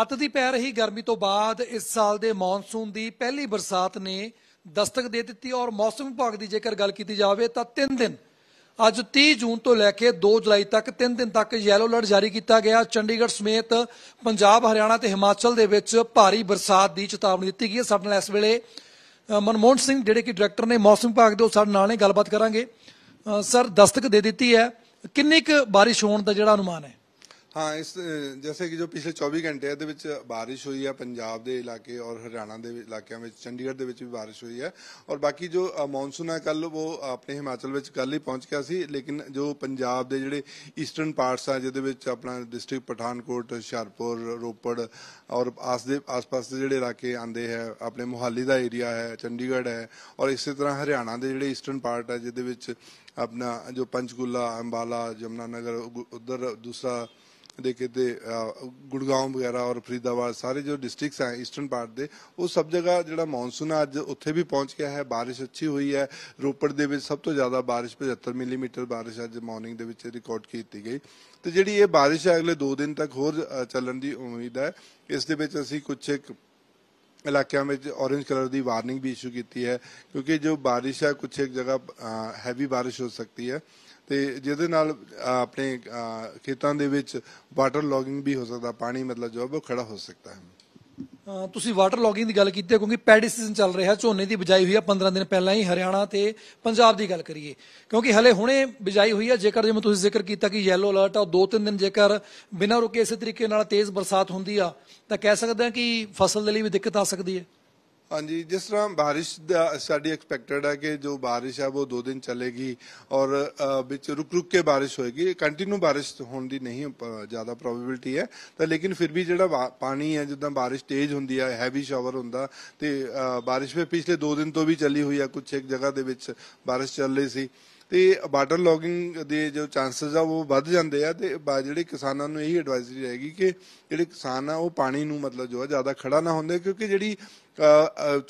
ਅੱਤ ਦੀ ਪੈ ਰਹੀ ਗਰਮੀ ਤੋਂ ਬਾਅਦ ਇਸ ਸਾਲ ਦੇ ਮੌਨਸੂਨ ਦੀ ਪਹਿਲੀ ਬਰਸਾਤ ਨੇ ਦਸਤਕ ਦੇ ਦਿੱਤੀ ਔਰ ਮੌਸਮ ਵਿਭਾਗ ਦੀ ਜੇਕਰ ਗੱਲ ਕੀਤੀ ਜਾਵੇ ਤਾਂ 3 ਦਿਨ ਅੱਜ 30 ਜੂਨ ਤੋਂ ਲੈ ਕੇ 2 ਜੁਲਾਈ ਤੱਕ 3 ਦਿਨ ਤੱਕ ਯੈਲੋ ਅਲਰਟ ਜਾਰੀ ਕੀਤਾ ਗਿਆ ਚੰਡੀਗੜ੍ਹ ਸਮੇਤ ਪੰਜਾਬ ਹਰਿਆਣਾ ਤੇ ਹਿਮਾਚਲ ਦੇ ਵਿੱਚ ਭਾਰੀ ਬਰਸਾਤ ਦੀ ਚੇਤਾਵਨੀ ਦਿੱਤੀ ਗਈ ਹੈ ਸਾਡੇ ਨਾਲ ਇਸ ਵੇਲੇ ਮਨਮੋਹਨ ਸਿੰਘ ਜਿਹੜੇ ਕਿ ਡਾਇਰੈਕਟਰ ਨੇ ਮੌਸਮ ਵਿਭਾਗ ਦੇ ਉਹ ਸਾਡੇ ਨਾਲ ਨੇ ਗੱਲਬਾਤ ਕਰਾਂਗੇ ਸਰ ਦਸਤਕ ਦੇ ਦਿੱਤੀ ਹੈ ਕਿੰਨੀ ਕੁ ਬਾਰਿਸ਼ ਹੋਣ ਦਾ ਜਿਹੜਾ ਅਨੁਮਾਨ ਹੈ ਹਾਂ ਇਸ ਜਿਵੇਂ ਕਿ ਜੋ ਪਿਛਲੇ 24 ਘੰਟੇ ਦੇ ਵਿੱਚ بارش ਹੋਈ ਹੈ ਪੰਜਾਬ ਦੇ ਇਲਾਕੇ ਔਰ ਹਰਿਆਣਾ ਦੇ ਇਲਾਕਿਆਂ ਵਿੱਚ ਚੰਡੀਗੜ੍ਹ ਦੇ ਵਿੱਚ ਵੀ بارش ਹੋਈ ਹੈ ਔਰ ਬਾਕੀ ਜੋ ਮੌਨਸੂਨ ਹੈ ਕੱਲ ਉਹ ਆਪਣੇ ਹਿਮਾਚਲ ਵਿੱਚ ਕੱਲ ਹੀ ਪਹੁੰਚ ਗਿਆ ਸੀ ਲੇਕਿਨ ਜੋ ਪੰਜਾਬ ਦੇ ਜਿਹੜੇ ਈਸਟਰਨ ਪਾਰਟਸ ਆ ਜਿਹਦੇ ਵਿੱਚ ਆਪਣਾ ਡਿਸਟ੍ਰਿਕਟ ਪਠਾਨਕੋਟ ਹੁਸ਼ਿਆਰਪੁਰ ਰੋਪੜ ਔਰ ਆਸ ਦੇ ਆਸ-ਪਾਸ ਦੇ ਜਿਹੜੇ ਇਲਾਕੇ ਆਂਦੇ ਹੈ ਆਪਣੇ ਮੁਹਾਲੀ ਦਾ ਏਰੀਆ ਹੈ ਚੰਡੀਗੜ੍ਹ ਹੈ ਔਰ ਇਸੇ ਤਰ੍ਹਾਂ ਹਰਿਆਣਾ ਦੇ ਜਿਹੜੇ ਈਸਟਰਨ ਪਾਰਟ ਹੈ ਜਿਹਦੇ ਵਿੱਚ ਆਪਣਾ ਜੋ ਪੰਚਕੂਲਾ ਅੰਬਾਲਾ ਜਮਨਾ ਨਗਰ ਉਧਰ ਦੂਸਰਾ ਦੇ ਕਿਤੇ ਗੁੜਗਾਉਂ ਵਗੈਰਾ ਔਰ ਫਰੀਦਾਬਾਦ ਸਾਰੇ ਜੋ ਡਿਸਟ੍ਰਿਕਟਸ ਹੈ ਈਸਟਰਨ ਪਾਰਟ ਦੇ ਉਹ ਸਭ ਜਗ੍ਹਾ ਜਿਹੜਾ ਮੌਨਸੂਨ ਅੱਜ ਉੱਥੇ ਵੀ ਪਹੁੰਚ ਗਿਆ ਹੈ ਬਾਰਿਸ਼ ਅੱਛੀ ਹੋਈ ਹੈ ਰੋਪੜ ਦੇ ਵਿੱਚ ਸਭ ਤੋਂ ਜ਼ਿਆਦਾ ਬਾਰਿਸ਼ 75 ਮਿਲੀਮੀਟਰ ਬਾਰਿਸ਼ ਅੱਜ ਮਾਰਨਿੰਗ ਦੇ ਵਿੱਚ ਰਿਕਾਰਡ ਕੀਤੀ ਗਈ ਤੇ ਜਿਹੜੀ ਇਹ ਬਾਰਿਸ਼ ਹੈ ਅਗਲੇ 2 ਦਿਨ ਤੱਕ ਹੋਰ ਚੱਲਣ ਦੀ ਉਮੀਦ ਹੈ ਇਸ ਦੇ ਵਿੱਚ ਅਸੀਂ ਕੁਝ ਇੱਕ ਇਲਾਕਿਆਂ ਵਿੱਚ orange ਕਲਰ ਦੀ ਵਾਰਨਿੰਗ ਵੀ ਇਸ਼ੂ ਕੀਤੀ ਹੈ ਕਿਉਂਕਿ ਜੋ ਬਾਰਿਸ਼ ਹੈ ਕੁਝ ਇੱਕ ਜਗ੍ਹਾ ਹੈਵੀ ਬਾਰਿਸ਼ ਹੋ ਸਕਦੀ ਹੈ ਤੇ ਜਿਹਦੇ ਨਾਲ ਆਪਣੇ ਖੇਤਾਂ ਦੇ ਵਿੱਚ ਵਾਟਰ ਲੌਗਿੰਗ ਵੀ ਹੋ ਸਕਦਾ ਪਾਣੀ ਮਤਲਬ ਜੋ ਉਹ ਖੜਾ ਹੋ ਸਕਦਾ ਹੈ ਤੁਸੀਂ ਵਾਟਰ ਲੌਗਿੰਗ ਦੀ ਗੱਲ ਕੀਤੀ ਕਿਉਂਕਿ ਪੈਡੀ ਸੀਜ਼ਨ ਚੱਲ ਰਿਹਾ ਝੋਨੇ ਦੀ ਬਿਜਾਈ ਹੋਈ ਆ 15 ਦਿਨ ਪਹਿਲਾਂ ਹੀ ਹਰਿਆਣਾ ਤੇ ਪੰਜਾਬ ਦੀ ਗੱਲ ਕਰੀਏ ਕਿਉਂਕਿ ਹਲੇ ਹੁਣੇ ਬਿਜਾਈ ਹੋਈ ਆ ਜੇਕਰ ਜਿਵੇਂ ਤੁਸੀਂ ਜ਼ਿਕਰ ਕੀਤਾ ਕਿ ਯੈਲੋ ਅਲਰਟ ਆ ਦੋ ਤਿੰਨ ਦਿਨ ਜੇਕਰ ਬਿਨਾਂ ਰੁਕੇ ਇਸੇ ਤਰੀਕੇ ਨਾਲ ਤੇਜ਼ ਬਰਸਾਤ ਹੁੰਦੀ ਆ ਤਾਂ ਕਹਿ ਸਕਦੇ ਆ ਕਿ ਫਸਲ ਦੇ ਲਈ ਵੀ ਦਿੱਕਤ ਆ ਸਕਦੀ ਹੈ ਹਾਂਜੀ ਜਿਸ ਤਰ੍ਹਾਂ ਬਾਰਿਸ਼ ਦਾ ਸਾਡੀ ਐਕਸਪੈਕਟਡ ਹੈ ਕਿ ਜੋ ਬਾਰਿਸ਼ ਹੈ ਉਹ 2 ਦਿਨ ਚੱਲੇਗੀ ਔਰ ਵਿੱਚ ਰੁਕ ਰੁਕ ਕੇ ਬਾਰਿਸ਼ ਹੋਏਗੀ ਕੰਟੀਨਿਊ ਬਾਰਿਸ਼ ਹੋਣ ਦੀ ਨਹੀਂ ਜ਼ਿਆਦਾ ਪ੍ਰੋਬੈਬਿਲਟੀ ਹੈ ਤਾਂ ਲੇਕਿਨ ਫਿਰ ਵੀ ਜਿਹੜਾ ਪਾਣੀ ਹੈ ਜਦੋਂ ਬਾਰਿਸ਼ ਤੇਜ਼ ਹੁੰਦੀ ਹੈ ਹੈਵੀ ਸ਼ਾਵਰ ਹੁੰਦਾ ਤੇ ਬਾਰਿਸ਼ ਵੀ ਪਿਛਲੇ 2 ਦਿਨ ਤੋਂ ਵੀ ਚੱਲੀ ਹੋਈ ਹੈ ਕੁਝ ਇੱਕ ਜਗ੍ਹਾ ਦੇ ਵਿੱਚ ਬਾਰਿਸ਼ ਚੱਲ ਰਹੀ ਸੀ ਤੇ ਵਾਟਰ ਲੌਗਿੰਗ ਦੇ ਜੋ ਚਾਂਸਸ ਆ ਉਹ ਵੱਧ ਜਾਂਦੇ ਆ ਤੇ ਜਿਹੜੇ ਕਿਸਾਨਾਂ ਨੂੰ ਇਹੀ ਐਡਵਾਈਜ਼ਰੀ ਰਹੇਗੀ ਕਿ ਜਿਹੜੇ ਕਿਸਾਨ ਆ ਉਹ ਪਾਣੀ ਨੂੰ ਮਤਲਬ ਜੋ ਆ ਜ਼ਿਆਦਾ ਖੜਾ ਨਾ ਹੁੰਦੇ ਕਿਉਂਕਿ ਜਿਹੜੀ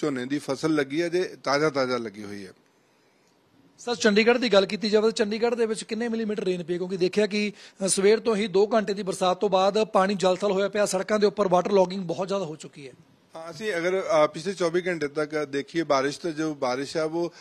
ਝੋਨੇ ਦੀ ਫਸਲ ਲੱਗੀ ਆ ਜੇ ਤਾਜ਼ਾ ਤਾਜ਼ਾ ਲੱਗੀ ਹੋਈ ਹੈ ਸਰ ਚੰਡੀਗੜ੍ਹ ਦੀ ਗੱਲ ਕੀਤੀ ਜਾਵੇ ਤਾਂ ਚੰਡੀਗੜ੍ਹ ਦੇ ਵਿੱਚ ਕਿੰਨੇ ਮਿਲੀਮੀਟਰ ਰੇਨ ਪਈ ਕਿਉਂਕਿ ਦੇਖਿਆ ਕਿ ਸਵੇਰ ਤੋਂ ਹੀ 2 ਘੰਟੇ ਦੀ ਬਰਸਾਤ ਤੋਂ ਬਾਅਦ ਪਾਣੀ ਜਲਸਲ ਹੋਇਆ ਪਿਆ ਸੜਕਾਂ ਦੇ ਉੱਪਰ ਵਾਟਰ ਲੌਗਿੰਗ ਬਹੁਤ ਜ਼ਿਆਦਾ ਹੋ ਚੁੱਕੀ ਹੈ ਅਸੀਂ ਅਗਰ ਪਿਛਲੇ 24 ਘੰਟੇ ਤੱਕ ਦੇਖੀਏ بارش ਤਾਂ ਜੋ بارش ਆ ਉਹ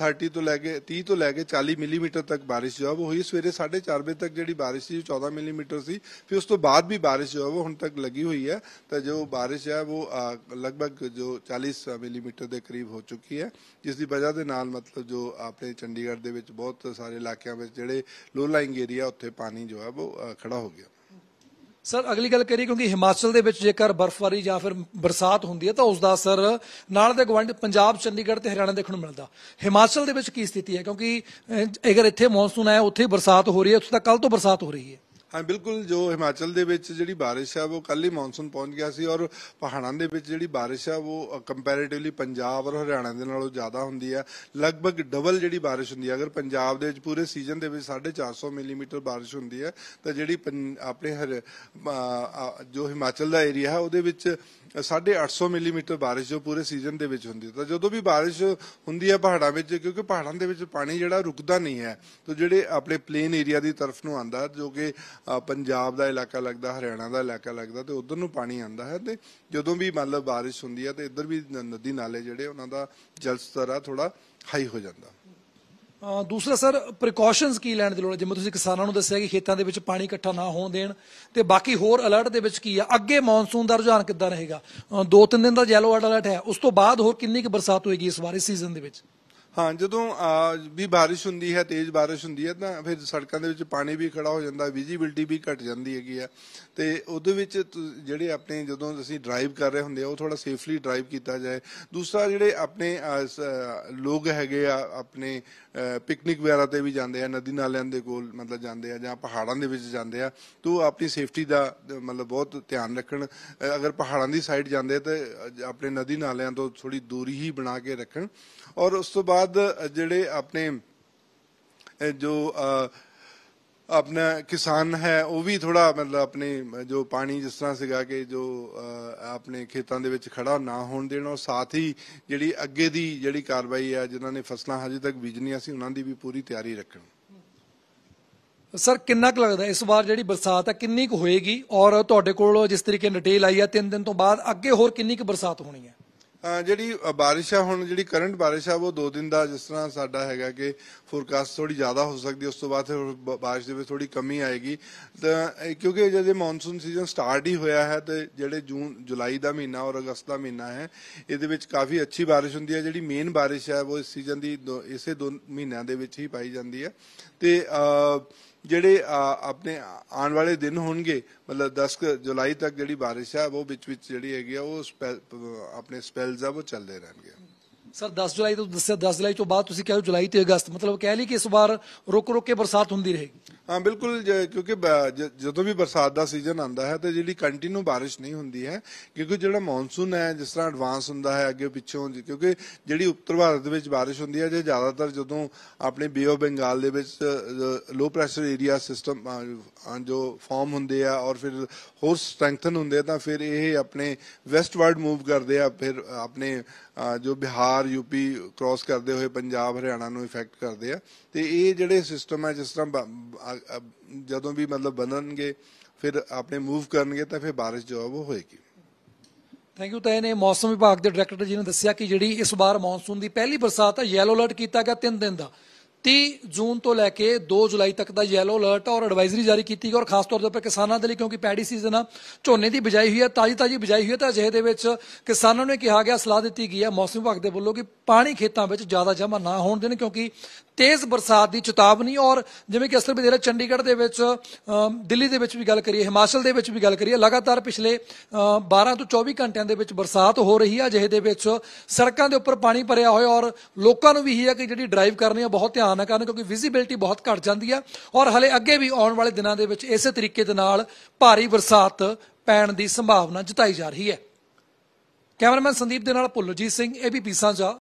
30 ਤੋਂ ਲੈ ਕੇ 30 ਤੋਂ ਲੈ ਕੇ 40 ਮਿਲੀਮੀਟਰ ਤੱਕ بارش ਜੋ ਆ ਉਹ ਹੋਈ ਸਵੇਰੇ 4:30 ਵਜੇ ਤੱਕ ਜਿਹੜੀ بارش ਸੀ 14 ਮਿਲੀਮੀਟਰ ਸੀ ਫਿਰ ਉਸ ਤੋਂ ਬਾਅਦ ਵੀ بارش ਜੋ ਆ ਉਹ ਹੁਣ ਤੱਕ ਲੱਗੀ ਹੋਈ ਹੈ ਤਾਂ ਜੋ بارش ਆ ਉਹ ਲਗਭਗ ਜੋ 40 ਮਿਲੀਮੀਟਰ ਦੇ ਕਰੀਬ ਹੋ ਚੁੱਕੀ ਹੈ ਜਿਸ ਦੀ وجہ ਦੇ ਨਾਲ ਮਤਲਬ ਜੋ ਆਪਣੇ ਚੰਡੀਗੜ੍ਹ ਦੇ ਵਿੱਚ ਬਹੁਤ ਸਾਰੇ ਇਲਾਕਿਆਂ ਵਿੱਚ ਜਿਹੜੇ ਲੋ ਲਾਈਂਗ ਏਰੀਆ ਉੱਥੇ ਪਾਣੀ ਜੋ ਆ ਉਹ ਖੜਾ ਹੋ ਗਿਆ ਸਰ ਅਗਲੀ ਗੱਲ ਕਰੀ ਕਿਉਂਕਿ ਹਿਮਾਚਲ ਦੇ ਵਿੱਚ ਜੇਕਰ ਬਰਫ਼ਬਾਰੀ ਜਾਂ ਫਿਰ ਬਰਸਾਤ ਹੁੰਦੀ ਹੈ ਤਾਂ ਉਸ ਦਾ ਅਸਰ ਨਾਲ ਦੇ ਗਵੰਡ ਪੰਜਾਬ ਚੰਡੀਗੜ੍ਹ ਤੇ ਹਰਿਆਣਾ ਦੇਖਣ ਨੂੰ ਮਿਲਦਾ ਹਿਮਾਚਲ ਦੇ ਵਿੱਚ ਕੀ ਸਥਿਤੀ ਹੈ ਕਿਉਂਕਿ ਅਗਰ ਇੱਥੇ ਮੌਨਸੂਨ ਆਇਆ ਉੱਥੇ ਬਰਸਾਤ ਹੋ ਰਹੀ ਹੈ ਉੱਥੇ ਤਾਂ ਕੱਲ ਤੋਂ ਬਰਸਾਤ ਹੋ ਰਹੀ ਹੈ ਹਾਂ ਬਿਲਕੁਲ ਜੋ ਹਿਮਾਚਲ ਦੇ ਵਿੱਚ ਜਿਹੜੀ ਬਾਰਿਸ਼ ਹੈ ਉਹ ਕੱਲ ਹੀ ਮੌਨਸੂਨ ਪਹੁੰਚ ਗਿਆ ਸੀ ਔਰ ਪਹਾੜਾਂ ਦੇ ਵਿੱਚ ਜਿਹੜੀ ਬਾਰਿਸ਼ ਹੈ ਉਹ ਕੰਪੈਰੀਟਿਵਲੀ ਪੰਜਾਬ ਔਰ ਹਰਿਆਣਾ ਦੇ ਨਾਲੋਂ ਜ਼ਿਆਦਾ ਹੁੰਦੀ ਹੈ ਲਗਭਗ ਡਬਲ ਜਿਹੜੀ ਬਾਰਿਸ਼ ਹੁੰਦੀ ਹੈ ਅਗਰ ਪੰਜਾਬ ਦੇ ਵਿੱਚ ਪੂਰੇ ਸੀਜ਼ਨ ਦੇ ਵਿੱਚ 450 ਮਿਲੀਮੀਟਰ ਬਾਰਿਸ਼ ਹੁੰਦੀ ਹੈ ਤਾਂ ਜਿਹੜੀ ਆਪਣੇ ਹਰ ਜੋ ਹਿਮਾਚਲ ਦਾ ਏਰੀਆ ਹੈ ਉਹਦੇ ਵਿੱਚ 850 ਮਿਲੀਮੀਟਰ ਬਾਰਿਸ਼ ਜੋ ਪੂਰੇ ਸੀਜ਼ਨ ਦੇ ਵਿੱਚ ਹੁੰਦੀ ਹੈ ਤਾਂ ਜਦੋਂ ਵੀ ਬਾਰਿਸ਼ ਹੁੰਦੀ ਹੈ ਪਹਾੜਾਂ ਵਿੱਚ ਕਿਉਂਕਿ ਪਹਾੜਾਂ ਦੇ ਵਿੱਚ ਪਾਣੀ ਜਿਹੜਾ ਰੁਕਦਾ ਨਹੀਂ ਹੈ ਤਾਂ ਜਿਹੜੇ ਆਪਣੇ ਪਲੇਨ ਏਰੀਆ ਦੀ ਤਰਫ ਨੂੰ ਆਂਦਾ ਜੋ ਕਿ ਪੰਜਾਬ ਦਾ ਇਲਾਕਾ ਲੱਗਦਾ ਹਰਿਆਣਾ ਦਾ ਇਲਾਕਾ ਲੱਗਦਾ ਤੇ ਉਧਰ ਨੂੰ ਪਾਣੀ ਆਂਦਾ ਹੈ ਤੇ ਜਦੋਂ ਵੀ ਮਤਲਬ ਬਾਰਿਸ਼ ਹੁੰਦੀ ਹੈ ਤੇ ਇੱਧਰ ਵੀ ਨਦੀ ਨਾਲੇ ਜਿਹੜੇ ਉਹਨਾਂ ਦਾ ਜਲ ਸਤਰ ਆ ਥੋੜਾ ਹਾਈ ਹੋ ਜਾਂਦਾ ਦੂਸਰਾ ਸਰ ਪ੍ਰੀਕਾਸ਼ਨਸ ਕੀ ਲੈਣ ਦੀ ਲੋੜ ਜਿਵੇਂ ਤੁਸੀਂ ਕਿਸਾਨਾਂ ਨੂੰ ਦੱਸਿਆ ਕਿ ਖੇਤਾਂ ਦੇ ਵਿੱਚ ਪਾਣੀ ਇਕੱਠਾ ਨਾ ਹੋਣ ਦੇਣ ਤੇ ਬਾਕੀ ਹੋਰ ਅਲਰਟ ਦੇ ਵਿੱਚ ਕੀ ਆ ਅੱਗੇ ਮੌਨਸੂਨ ਦਾ ਰੁਝਾਨ ਕਿੱਦਾਂ ਰਹੇਗਾ ਦੋ ਤਿੰਨ ਦਿਨ ਦਾ ਜੈਲੋ ਅਲਰਟ ਹੈ ਉਸ ਤੋਂ ਬਾਅਦ ਹੋਰ ਕਿੰਨੀ ਕੁ ਬਰਸਾਤ ਹੋਏਗੀ ਇਸ ਵਾਰੀ ਸੀਜ਼ਨ ਦੇ ਵਿੱਚ ਹਾਂ ਜਦੋਂ ਵੀ بارش ਹੁੰਦੀ ਹੈ ਤੇਜ਼ بارش ਹੁੰਦੀ ਹੈ ਤਾਂ ਫਿਰ ਸੜਕਾਂ ਦੇ ਵਿੱਚ ਪਾਣੀ ਵੀ ਖੜਾ ਹੋ ਜਾਂਦਾ ਵਿਜੀਬਿਲਟੀ ਵੀ ਘਟ ਜਾਂਦੀ ਹੈਗੀ ਆ ਤੇ ਉਹਦੇ ਵਿੱਚ ਜਿਹੜੇ ਆਪਣੇ ਜਦੋਂ ਅਸੀਂ ਡਰਾਈਵ ਕਰ ਰਹੇ ਹੁੰਦੇ ਆ ਉਹ ਥੋੜਾ ਸੇਫਲੀ ਡਰਾਈਵ ਕੀਤਾ ਜਾਏ ਦੂਸਰਾ ਜਿਹੜੇ ਆਪਣੇ ਲੋਕ ਹੈਗੇ ਆ ਆਪਣੇ ਪਿਕਨਿਕ ਵਗੈਰਾ ਤੇ ਵੀ ਜਾਂਦੇ ਆ ਨਦੀ ਨਾਲਿਆਂ ਦੇ ਕੋਲ ਮਤਲਬ ਜਾਂਦੇ ਆ ਜਾਂ ਪਹਾੜਾਂ ਦੇ ਵਿੱਚ ਜਾਂਦੇ ਆ ਤੋ ਆਪਣੀ ਸੇਫਟੀ ਦਾ ਮਤਲਬ ਬਹੁਤ ਧਿਆਨ ਰੱਖਣ ਅਗਰ ਪਹਾੜਾਂ ਦੀ ਸਾਈਡ ਜਾਂਦੇ ਤੇ ਆਪਣੇ ਨਦੀ ਨਾਲਿਆਂ ਤੋਂ ਥੋੜੀ ਦੂਰੀ ਹੀ ਬਣਾ ਕੇ ਰੱਖਣ ਔਰ ਉਸ ਤੋਂ ਬਾਅਦ ਬਾਅਦ ਜਿਹੜੇ ਆਪਣੇ ਜੋ ਆਪਣਾ ਕਿਸਾਨ ਹੈ ਉਹ ਵੀ ਥੋੜਾ ਮਤਲਬ ਆਪਣੇ ਜੋ ਪਾਣੀ ਜਿਸ ਤਰ੍ਹਾਂ ਸੀਗਾ ਕਿ ਜੋ ਆਪਣੇ ਖੇਤਾਂ ਦੇ ਵਿੱਚ ਖੜਾ ਨਾ ਹੋਣ ਦੇਣ ਉਹ ਸਾਥ ਹੀ ਜਿਹੜੀ ਅੱਗੇ ਦੀ ਜਿਹੜੀ ਕਾਰਵਾਈ ਹੈ ਜਿਨ੍ਹਾਂ ਨੇ ਫਸਲਾਂ ਹਜੇ ਤੱਕ ਬੀਜਣੀਆਂ ਸੀ ਉਹਨਾਂ ਦੀ ਵੀ ਪੂਰੀ ਤਿਆਰੀ ਰੱਖਣ ਸਰ ਕਿੰਨਾ ਕੁ ਲੱਗਦਾ ਇਸ ਵਾਰ ਜਿਹੜੀ ਬਰਸਾਤ ਹੈ ਕਿੰਨੀ ਕੁ ਹੋਏਗੀ ਔਰ ਤੁਹਾਡੇ ਕੋਲ ਜਿਸ ਤਰੀਕੇ ਡਿਟੇਲ ਆਈ ਹੈ 3 ਦਿਨ ਤੋਂ ਬਾਅਦ ਅੱਗੇ ਹੋਰ ਕਿੰਨੀ ਕੁ ਬਰਸਾਤ ਹੋਣੀ ਹੈ ਜਿਹੜੀ ਬਾਰਿਸ਼ ਆ ਹੁਣ ਜਿਹੜੀ ਕਰੰਟ ਬਾਰਿਸ਼ ਆ ਉਹ 2 ਦਿਨ ਦਾ ਜਿਸ ਤਰ੍ਹਾਂ ਸਾਡਾ ਹੈਗਾ ਕਿ ਫੋਰਕਾਸਟ ਥੋੜੀ ਜ਼ਿਆਦਾ ਹੋ ਸਕਦੀ ਉਸ ਤੋਂ ਬਾਅਦ ਫਿਰ ਬਾਰਿਸ਼ ਦੇ ਵਿੱਚ ਥੋੜੀ ਕਮੀ ਆਏਗੀ ਤਾਂ ਕਿਉਂਕਿ ਜਦੋਂ ਮੌਨਸੂਨ ਸੀਜ਼ਨ ਸਟਾਰਟ ਹੀ ਹੋਇਆ ਹੈ ਤੇ ਜਿਹੜੇ ਜੂਨ ਜੁਲਾਈ ਦਾ ਮਹੀਨਾ ਔਰ ਅਗਸਤ ਦਾ ਮਹੀਨਾ ਹੈ ਇਹਦੇ ਵਿੱਚ ਕਾਫੀ ਅੱਛੀ ਬਾਰਿਸ਼ ਹੁੰਦੀ ਹੈ ਜਿਹੜੀ ਮੇਨ ਬਾਰਿਸ਼ ਹੈ ਉਹ ਇਸ ਸੀਜ਼ਨ ਦੀ ਇਸੇ ਦੋ ਮਹੀਨਿਆਂ ਦੇ ਵਿੱਚ ਹੀ ਪਾਈ ਜਾਂਦੀ ਹੈ ਤੇ ਜਿਹੜੇ ਆਪਣੇ ਆਉਣ ਵਾਲੇ ਦਿਨ ਹੋਣਗੇ ਮਤਲਬ 10 ਜੁਲਾਈ ਤੱਕ ਜਿਹੜੀ ਬਾਰਿਸ਼ ਆ ਉਹ ਵਿੱਚ ਵਿੱਚ ਜਿਹੜੀ ਹੈਗੀ ਆ ਉਹ ਆਪਣੇ ਸਪੈਲਸ ਆ ਉਹ ਚੱਲਦੇ ਰਹਿਣਗੇ ਸਰ 10 ਜੁਲਾਈ ਤੋਂ ਦੱਸਿਆ 10 ਜੁਲਾਈ ਤੋਂ ਬਾਅਦ ਤੁਸੀਂ ਕਹਿੰਦੇ ਜੁਲਾਈ ਤੇ ਅਗਸਤ ਮਤਲਬ ਕਹਿ ਲਈ ਕਿ ਇਸ ਵਾਰ ਰੁਕ ਰੁਕ ਕੇ ਬਰਸਾਤ ਹੁੰਦੀ ਰਹੇਗੀ ਹਾਂ ਬਿਲਕੁਲ ਕਿਉਂਕਿ ਜਦੋਂ ਵੀ ਬਰਸਾਤ ਦਾ ਸੀਜ਼ਨ ਆਉਂਦਾ ਹੈ ਤੇ ਜਿਹੜੀ ਕੰਟੀਨਿਊ بارش ਨਹੀਂ ਹੁੰਦੀ ਹੈ ਕਿਉਂਕਿ ਜਿਹੜਾ ਮੌਨਸੂਨ ਹੈ ਜਿਸ ਤਰ੍ਹਾਂ ਐਡਵਾਂਸ ਹੁੰਦਾ ਹੈ ਅੱਗੇ ਪਿੱਛੋਂ ਕਿਉਂਕਿ ਜਿਹੜੀ ਉੱਤਰ ਭਾਰਤ ਦੇ ਵਿੱਚ بارش ਹੁੰਦੀ ਹੈ ਜੇ ਜ਼ਿਆਦਾਤਰ ਜਦੋਂ ਆਪਣੇ ਬੇ ਆਫ ਬੰਗਾਲ ਦੇ ਵਿੱਚ ਲੋ ਪ੍ਰੈਸ਼ਰ ਏਰੀਆ ਸਿਸਟਮ ਜੋ ਫਾਰਮ ਹੁੰਦੇ ਆ ਔਰ ਫਿਰ ਹੋਰ ਸਟਰੈਂਥਨ ਹੁੰਦੇ ਆ ਤਾਂ ਫਿਰ ਇਹ ਆਪਣੇ ਵੈਸਟਵਰਡ ਮੂਵ ਕਰਦੇ ਆ ਫਿਰ ਆਪਣੇ ਜੋ ਬਿਹਾਰ ਯੂਪੀ ਕ੍ਰਾਸ ਕਰਦੇ ਹੋਏ ਪੰਜਾਬ ਹਰਿਆਣਾ ਨੂੰ ਇਫੈਕਟ ਕਰਦੇ ਆ ਤੇ ਇਹ ਜਿਹੜੇ ਸਿਸਟਮ ਹੈ ਜਿਸ ਤਰ੍ਹਾਂ ਜਦੋਂ ਵੀ ਮਤਲਬ ਬਣਨਗੇ ਫਿਰ ਆਪਣੇ ਮੂਵ ਕਰਨਗੇ ਤਾਂ ਫਿਰ بارش ਜੋ ਉਹ ਹੋਏਗੀ ਥੈਂਕ ਯੂ ਤਾਂ ਇਹਨੇ ਮੌਸਮ ਵਿਭਾਗ ਦੇ ਡਾਇਰੈਕਟਰ ਜੀ ਨੇ ਦੱਸਿਆ ਕਿ ਜਿਹੜੀ ਇਸ ਵਾਰ ਮੌਨਸੂਨ ਦੀ ਪਹਿਲੀ ਬਰਸਾਤ ਹੈ ਯੈਲੋ ਅਲਰਟ ਕੀਤਾ ਗਿਆ 3 ਦਿਨ ਦਾ 30 ਜੂਨ ਤੋਂ ਲੈ ਕੇ 2 ਜੁਲਾਈ ਤੱਕ ਦਾ ਯੈਲੋ ਅਲਰਟ ਔਰ ਐਡਵਾਈਜ਼ਰੀ ਜਾਰੀ ਕੀਤੀ ਗਈ ਔਰ ਖਾਸ ਤੌਰ ਤੇ ਕਿਸਾਨਾਂ ਦੇ ਲਈ ਕਿਉਂਕਿ ਪੈਡੀ ਸੀਜ਼ਨ ਆ ਝੋਨੇ ਦੀ ਬਿਜਾਈ ਹੋਈ ਹੈ ਤਾਜੀ ਤਾਜੀ ਬਿਜਾਈ ਹੋਈ ਹੈ ਤਾਂ ਅਜਿਹੇ ਦੇ ਵਿੱਚ ਕਿਸਾਨਾਂ ਨੂੰ ਕਿਹਾ ਗਿਆ ਸਲਾਹ ਦਿੱਤੀ ਗਈ ਹੈ ਮੌਸਮ ਵਿਭਾਗ ਦੇ ਵੱਲੋਂ ਕਿ ਪਾਣੀ ਖੇਤਾਂ ਵਿੱਚ ਜ਼ਿਆਦਾ ਜਮ੍ਹਾਂ ਨਾ ਹੋਣ ਦੇਣ ਕਿਉਂਕਿ ਤੇਜ਼ ਬਰਸਾਤ ਦੀ ਚੇਤਾਵਨੀ ਔਰ ਜਿਵੇਂ ਕਿ ਅਸਲ ਵਿੱਚ ਜਿਹੜਾ ਚੰਡੀਗੜ੍ਹ ਦੇ ਵਿੱਚ ਦਿੱਲੀ ਦੇ ਵਿੱਚ ਵੀ ਗੱਲ ਕਰੀਏ ਹਿਮਾਚਲ ਦੇ ਵਿੱਚ ਵੀ ਗੱਲ ਕਰੀਏ ਲਗਾਤਾਰ ਪਿਛਲੇ 12 ਤੋਂ 24 ਘੰਟਿਆਂ ਦੇ ਵਿੱਚ ਬਰਸਾਤ ਹੋ ਰਹੀ ਹੈ ਅਜਿਹੇ ਦੇ ਵਿੱਚ ਸੜਕਾਂ ਦੇ ਉੱਪਰ ਪਾਣੀ ਭਰਿਆ ਹੋਇਆ ਔਰ ਲੋਕਾਂ ਨੂੰ ਵੀ ਇਹ ਹੈ ਕਿ ਜਿਹੜੀ ਡਰਾਈਵ ਕਰਨੀ ਹੈ ਬਹੁਤ ਧਿਆਨ ਨਾਲ ਕਰਨ ਕਿਉਂਕਿ ਵਿਜ਼ਿਬਿਲਟੀ ਬਹੁਤ ਘਟ ਜਾਂਦੀ ਹੈ ਔਰ ਹਲੇ ਅੱਗੇ ਵੀ ਆਉਣ ਵਾਲੇ ਦਿਨਾਂ ਦੇ ਵਿੱਚ ਇਸੇ ਤਰੀਕੇ ਦੇ ਨਾਲ ਭਾਰੀ ਬਰਸਾਤ ਪੈਣ ਦੀ ਸੰਭਾਵਨਾ ਜਤਾਈ ਜਾ ਰਹੀ ਹੈ ਕੈਮਰਾਮੈਨ ਸੰਦੀਪ ਦੇ ਨਾਲ ਭੁੱਲਜੀਤ ਸਿੰਘ ਏਬੀਪੀ ਸਾਂਝਾ